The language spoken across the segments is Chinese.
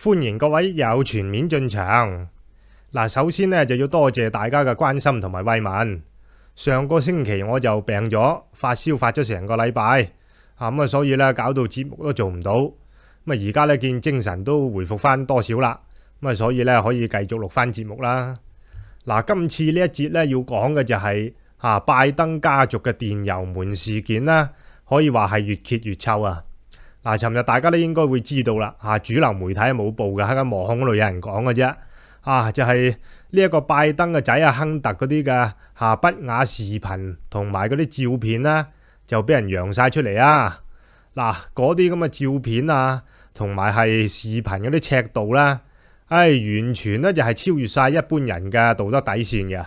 欢迎各位又全面进场。嗱，首先呢，就要多谢大家嘅关心同埋慰问。上个星期我就病咗，发烧发咗成个礼拜，啊咁啊，所以咧搞到节目都做唔到。咁啊，而家咧见精神都回复翻多少啦，咁啊，所以咧可以继续录翻节目啦。嗱，今次呢一节咧要讲嘅就系吓拜登家族嘅电油门事件啦，可以话系越揭越臭啊！嗱，尋日大家都應該會知道啦，嚇主流媒體冇報嘅，喺個網控嗰度有人講嘅啫，啊就係呢一個拜登嘅仔啊亨特嗰啲嘅嚇不雅視頻同埋嗰啲照片啦，就俾人揚曬出嚟啊！嗱，嗰啲咁嘅照片啊，同埋系視頻嗰啲尺度啦，唉，完全咧就係超越曬一般人嘅道德底線嘅，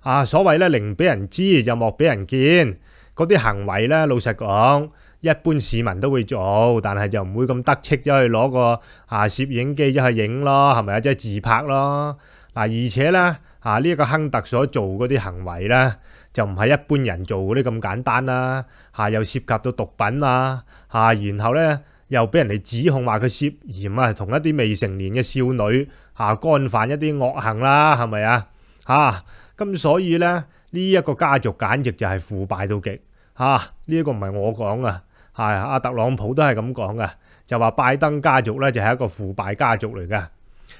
啊，所謂咧寧俾人知，就莫俾人見，嗰啲行為咧，老實講。一般市民都會做，但係就唔會咁得戚，因去攞個啊攝影機一去影咯，係咪啊？即係自拍咯。嗱，而且咧啊，呢一個亨特所做嗰啲行為咧，就唔係一般人做嗰啲咁簡單啦。嚇，又涉及到毒品啊，嚇，然後咧又俾人哋指控話佢涉嫌啊，同一啲未成年嘅少女嚇干犯一啲惡行啦，係咪啊？嚇，咁所以咧呢一個家族簡直就係腐敗到極嚇，呢一個唔係我講啊。系阿特朗普都系咁讲嘅，就话拜登家族咧就系一个腐败家族嚟嘅。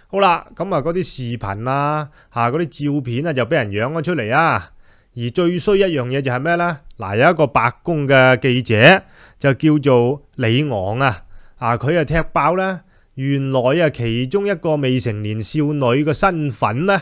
好啦，咁啊嗰啲视频啊，吓嗰啲照片啊，就俾人养咗出嚟啊。而最衰一样嘢就系咩咧？嗱，有一个白宫嘅记者就叫做李昂啊，啊佢啊踢爆咧，原来啊其中一个未成年少女嘅身份咧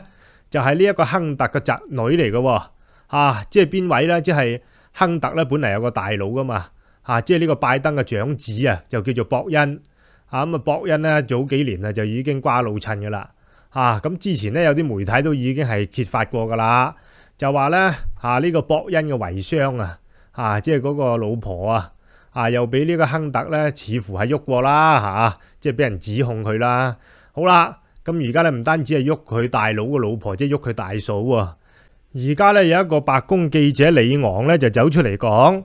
就系呢一个亨特嘅侄女嚟嘅，啊即系边位咧？即系亨特咧，本嚟有个大佬噶嘛。啊！即係呢個拜登嘅長子啊，就叫做博恩啊。咁啊，博恩咧早幾年啊就已經瓜老襯噶啦。啊！咁之前咧有啲媒體都已經係揭發過噶啦，就話咧啊呢個博恩嘅遺孀啊啊，即係嗰個老婆啊啊，又俾呢個亨特咧，似乎係喐過啦嚇，即係俾人指控佢啦。好啦，咁而家咧唔單止係喐佢大佬嘅老婆，即係喐佢大嫂喎。而家咧有一個白宮記者李昂咧就走出嚟講。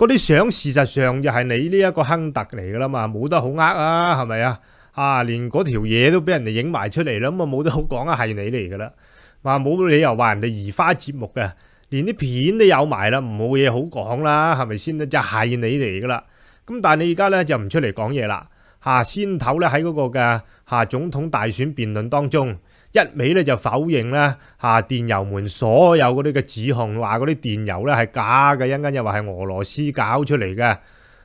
嗰啲相事实上又系你呢一个亨特嚟噶啦嘛，冇得好呃啊，系咪啊？啊，连嗰条嘢都俾人哋影埋出嚟啦，咁啊冇得好讲啊，系你嚟噶啦，话冇理由话人哋移花接木嘅，连啲片都有埋啦，冇嘢好讲啦，系咪先咧？就系你嚟噶啦，咁但系你而家咧就唔出嚟讲嘢啦，下先头咧喺嗰个嘅下总统大选辩论当中。一味咧就否認咧嚇電油門所有嗰啲嘅指控，話嗰啲電油咧係假嘅，一間又話係俄羅斯搞出嚟嘅。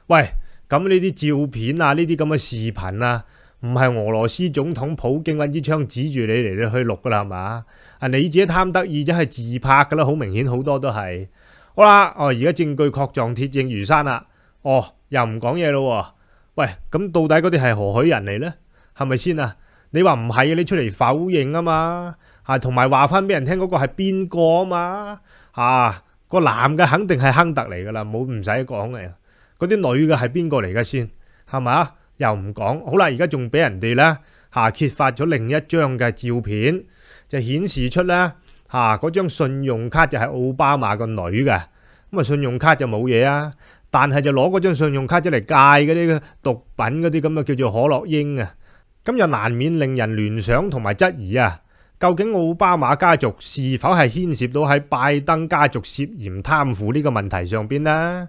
喂，咁呢啲照片啊，呢啲咁嘅視頻啊，唔係俄羅斯總統普京揾支槍指住你嚟去錄噶啦，係嘛？啊，你自己貪得意真係自拍噶啦，好明顯好多都係。好啦，哦而家證據確鑿鐵證如山啦，哦又唔講嘢咯喎。喂，咁到底嗰啲係何許人嚟咧？係咪先啊？你話唔係你出嚟否認啊嘛？吓同埋話翻俾人聽嗰個係邊個啊嘛？嚇，個男嘅肯定係亨特嚟噶啦，冇唔使講嘅。嗰啲女嘅係邊個嚟嘅先？係啊？又唔講。好啦，而家仲俾人哋咧吓揭發咗另一張嘅照片，就顯示出咧吓嗰張信用卡就係奧巴馬個女嘅。咁啊，信用卡就冇嘢啊，但係就攞嗰張信用卡出嚟戒嗰啲毒品嗰啲咁嘅叫做可樂英啊！咁又難免令人聯想同埋質疑啊，究竟奧巴馬家族是否係牽涉到喺拜登家族涉嫌貪腐呢個問題上边呢？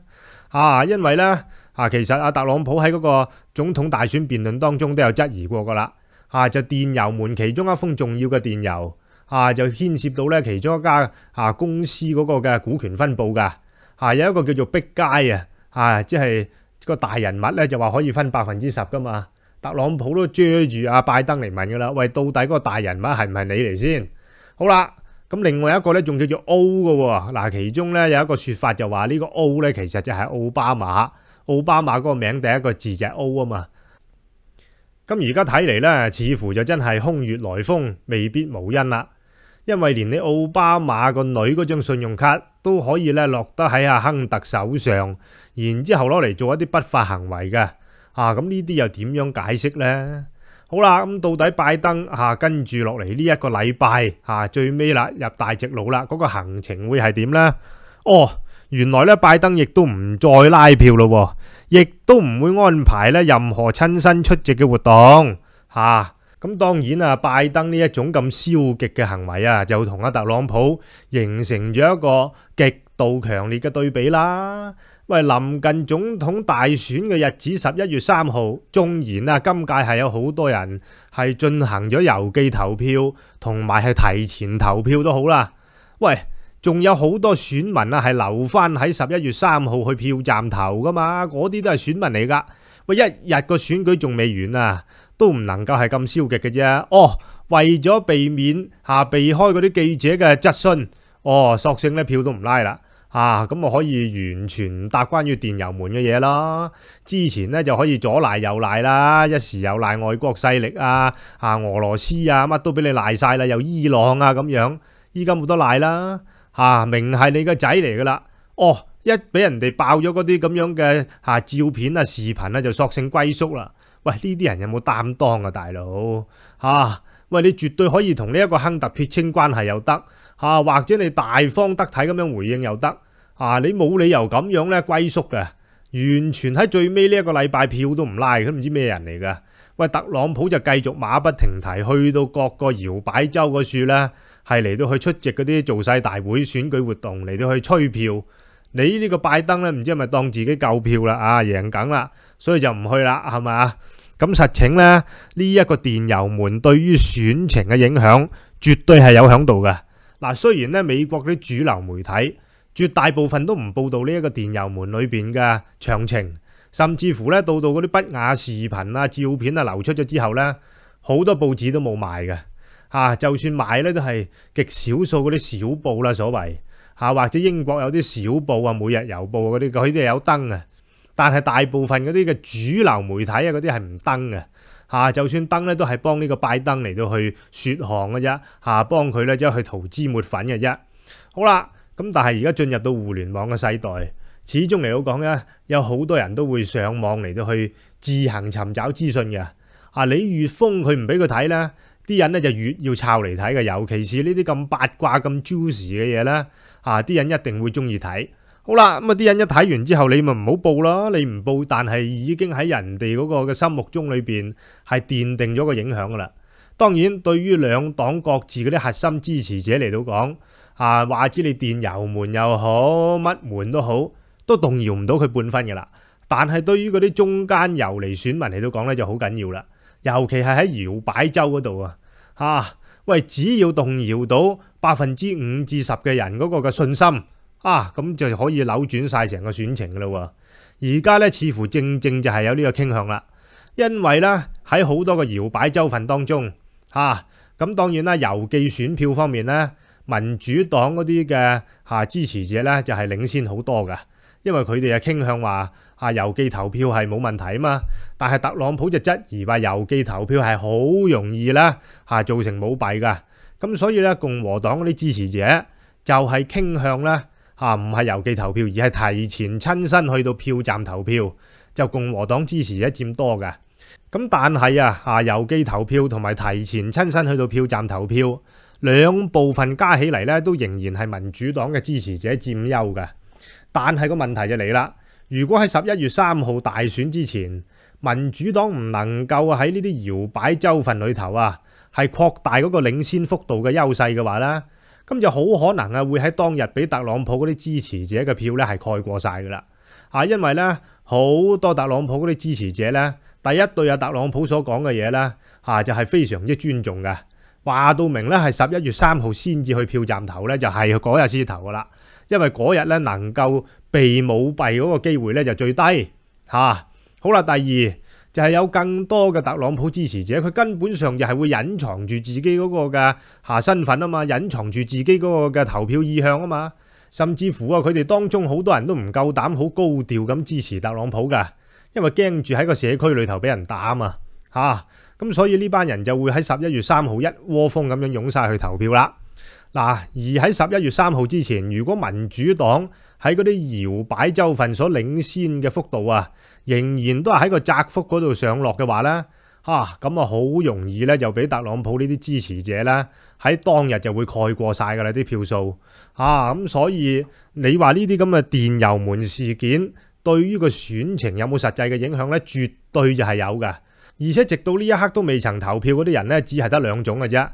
啊，因為呢，啊，其實阿特朗普喺嗰個總統大選辯論當中都有質疑過噶啦。啊，就電郵門其中一封重要嘅電郵啊，就牽涉到咧其中一家啊公司嗰個嘅股权分佈噶。啊，有一個叫做壁街啊，啊，即係個大人物咧就話可以分百分之十噶嘛。特朗普都遮住阿拜登嚟问噶啦，喂，到底嗰个大人物系唔系你嚟先？好啦，咁另外一个咧，仲叫做 O 噶，嗱，其中咧有一个说法就话呢个 O 咧，其实就系奥巴马，奥巴马嗰个名第一个字就系 O 啊嘛。咁而家睇嚟咧，似乎就真系空穴来风，未必无因啦。因为连你奥巴马个女嗰张信用卡都可以咧落得喺阿亨特手上，然之后攞嚟做一啲不法行为嘅。啊，咁呢啲又點樣解釋呢？好啦，咁到底拜登啊、跟住落嚟呢一個禮拜啊、最尾啦，入大直路啦，嗰個行程會係點呢？哦，原來咧，拜登亦都唔再拉票咯，亦都唔會安排咧任何親身出席嘅活動吓。咁當然啊，拜登呢一種咁消極嘅行為啊，就同阿特朗普形成咗一個極度強烈嘅對比啦。喂，临近总统大选嘅日子，十一月三号，纵然啊，今届系有好多人系进行咗邮寄投票，同埋系提前投票都好啦。喂，仲有好多选民啊，系留翻喺十一月三号去票站投噶嘛，嗰啲都系选民嚟噶。喂，一日个选举仲未完啊，都唔能够系咁消极嘅啫。哦，为咗避免吓避开嗰啲记者嘅质询，哦，索性咧票都唔拉啦。啊，咁我可以完全唔搭关于电油门嘅嘢啦。之前咧就可以左赖右赖啦，一时又赖外国势力啊，啊俄罗斯啊，乜都俾你赖晒啦，又伊朗啊咁样。依家冇得赖啦，吓明系你个仔嚟噶啦。哦，一俾人哋爆咗嗰啲咁样嘅吓照片啊、视频啊，就索性归宿啦。喂，呢啲人有冇担当啊，大佬？吓，喂，你绝对可以同呢一个亨特撇清关系又得。啊，或者你大方得体咁样回应又得啊？你冇理由咁样咧，龟缩嘅，完全喺最尾呢一个礼拜票都唔拉，佢唔知咩人嚟噶。喂，特朗普就继续马不停蹄去到各个摇摆州个处咧，系嚟到去出席嗰啲做势大会选举活动嚟到去吹票。你呢个拜登咧，唔知系咪当自己够票啦啊，赢梗啦，所以就唔去啦，系啊？咁实情咧，呢一个电邮门对于选情嘅影响绝对系有响度嘅。嗱，虽然咧美国啲主流媒体绝大部分都唔报道呢一个电油门里边嘅详情，甚至乎咧到到嗰啲不雅视频啊、照片啊流出咗之后咧，好多报纸都冇卖嘅，吓就算買咧都系极少数嗰啲小报啦，所谓吓或者英国有啲小报啊、每日邮报嗰啲佢哋有登啊，但系大部分嗰啲嘅主流媒体啊，嗰啲系唔登嘅。嚇，就算登咧，都係幫呢個拜登嚟到去雪航嘅啫。嚇，幫佢咧即係去淘脂抹粉嘅啫。好啦，咁但係而家進入到互聯網嘅世代，始終嚟到講咧，有好多人都會上網嚟到去自行尋找資訊嘅。啊，你越封佢唔俾佢睇咧，啲人咧就越要抄嚟睇嘅。尤其是呢啲咁八卦、咁 juicy 嘅嘢咧，啊，啲人一定會中意睇。好啦，咁啊啲人一睇完之後，你咪唔好報咯，你唔報，但係已經喺人哋嗰個嘅心目中裏边係奠定咗個影響噶啦。當然，對於兩黨各自嗰啲核心支持者嚟到講，啊話知你電油門又好，乜門都好，都動搖唔到佢半分噶啦。但係對於嗰啲中間遊離選民嚟到講咧就好緊要啦，尤其係喺搖擺州嗰度啊，啊喂，只要動搖到百分之五至十嘅人嗰個嘅信心。啊，咁就可以扭转晒成个选情噶喎。而家咧，似乎正正就系有呢个倾向啦，因为咧喺好多嘅摇摆州份当中，吓咁当然啦，邮寄选票方面咧，民主党嗰啲嘅吓支持者咧就系领先好多噶，因为佢哋啊倾向话啊邮寄投票系冇问题啊嘛。但系特朗普就质疑话邮寄投票系好容易咧吓造成舞弊噶，咁所以咧共和党嗰啲支持者就系倾向咧。啊，唔係郵寄投票，而係提前親身去到票站投票，就共和黨支持者佔多嘅。咁但係啊，啊郵寄投票同埋提前親身去到票站投票兩部分加起嚟咧，都仍然係民主黨嘅支持者佔優嘅。但係個問題就嚟啦，如果喺十一月三號大選之前，民主黨唔能夠喺呢啲搖擺州份裏頭啊，係擴大嗰個領先幅度嘅優勢嘅話咧。咁就好可能啊，會喺當日俾特朗普嗰啲支持者嘅票咧，係蓋過晒噶啦！啊，因為咧好多特朗普嗰啲支持者咧，第一對阿特朗普所講嘅嘢咧，嚇就係非常之尊重嘅。話到明咧，係十一月三號先至去票站頭咧，就係嗰日先頭噶啦，因為嗰日咧能夠被舞弊嗰個機會咧就最低嚇。好啦，第二。就係有更多嘅特朗普支持者，佢根本上又係會隱藏住自己嗰個嘅下身份啊嘛，隱藏住自己嗰個嘅投票意向啊嘛，甚至乎啊，佢哋當中好多人都唔夠膽好高調咁支持特朗普㗎，因為驚住喺個社區裏頭俾人打啊嘛嚇，咁所以呢班人就會喺十一月三號一窩蜂咁樣湧晒去投票啦。嗱，而喺十一月三號之前，如果民主黨喺嗰啲搖擺州份所領先嘅幅度啊，仍然都系喺个窄幅嗰度上落嘅话咧，吓咁啊好容易咧就俾特朗普呢啲支持者咧喺当日就会蓋過晒噶啦啲票數，啊咁所以你话呢啲咁嘅電油門事件对于个选情有冇实际嘅影响咧，绝对就系有噶，而且直到呢一刻都未曾投票嗰啲人咧，只系得两种嘅啫，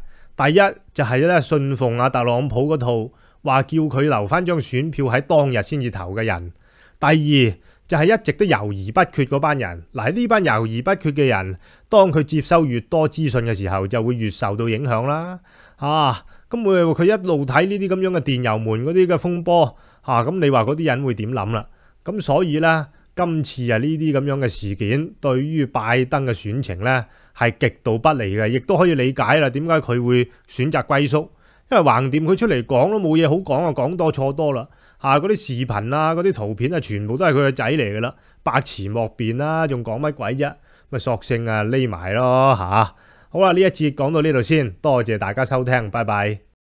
第一就系咧信奉阿特朗普嗰套。话叫佢留翻张选票喺当日先至投嘅人，第二就系一直都犹豫不决嗰班人。嗱呢班犹豫不决嘅人，当佢接收越多资讯嘅时候，就会越受到影响啦。啊，咁佢佢一路睇呢啲咁样嘅电油门嗰啲嘅风波，啊，咁你话嗰啲人会点谂啦？咁所以咧，今次啊呢啲咁样嘅事件，对于拜登嘅选情呢，系极度不利嘅，亦都可以理解啦。点解佢会选择归缩？因为横掂佢出嚟讲都冇嘢好讲啊，讲多错多啦，吓嗰啲视频啊、嗰啲图片啊，全部都系佢嘅仔嚟噶啦，百词莫辩啦，仲讲乜鬼啫？咁啊索性啊匿埋咯吓，好啦，呢一节讲到呢度先，多谢大家收听，拜拜。